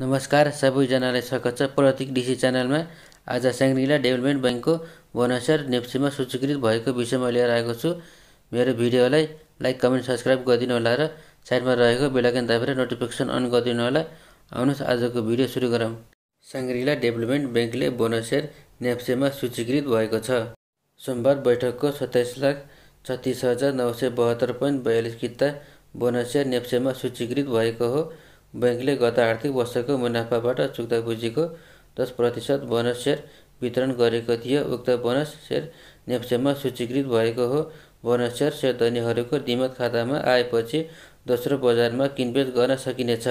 नमस्कार सबैजनालाई स्वागत छ प्रतीक डिसी च्यानलमा आज स्याङ्ग्रिला डेभलपमेन्ट ब्याङ्कको बोनसर नेप्सीमा सूचीकृत भएको विषयमा लिएर आएको छु मेरो भिडियोलाई लाइक कमेन्ट सब्सक्राइब गरिदिनु होला र साइडमा रहेको बेलाकन दाबेर नोटिफिकेसन अन गरिदिनु होला आउनुहोस् आजको भिडियो सुरु गरौँ स्याङ्ग्रिला डेभलपमेन्ट ब्याङ्कले बोनसेयर नेप्सेमा सूचीकृत भएको छ सोमबार बैठकको सत्ताइस लाख छत्तिस हजार नौ सय बहत्तर पोइन्ट बयालिस किता बोनसेयर नेप्सेमा सूचीकृत भएको हो ब्याङ्कले गत आर्थिक वर्षको मुनाफाबाट चुक्ताबुजीको दस प्रतिशत बोनस सेयर वितरण गरेको थियो उक्त बोनस सेयर नेप्सेमा सूचीकृत भएको हो बोनस सेयर सेयरधनीहरूको दिमात खातामा आएपछि दोस्रो बजारमा किनबेच गर्न सकिनेछ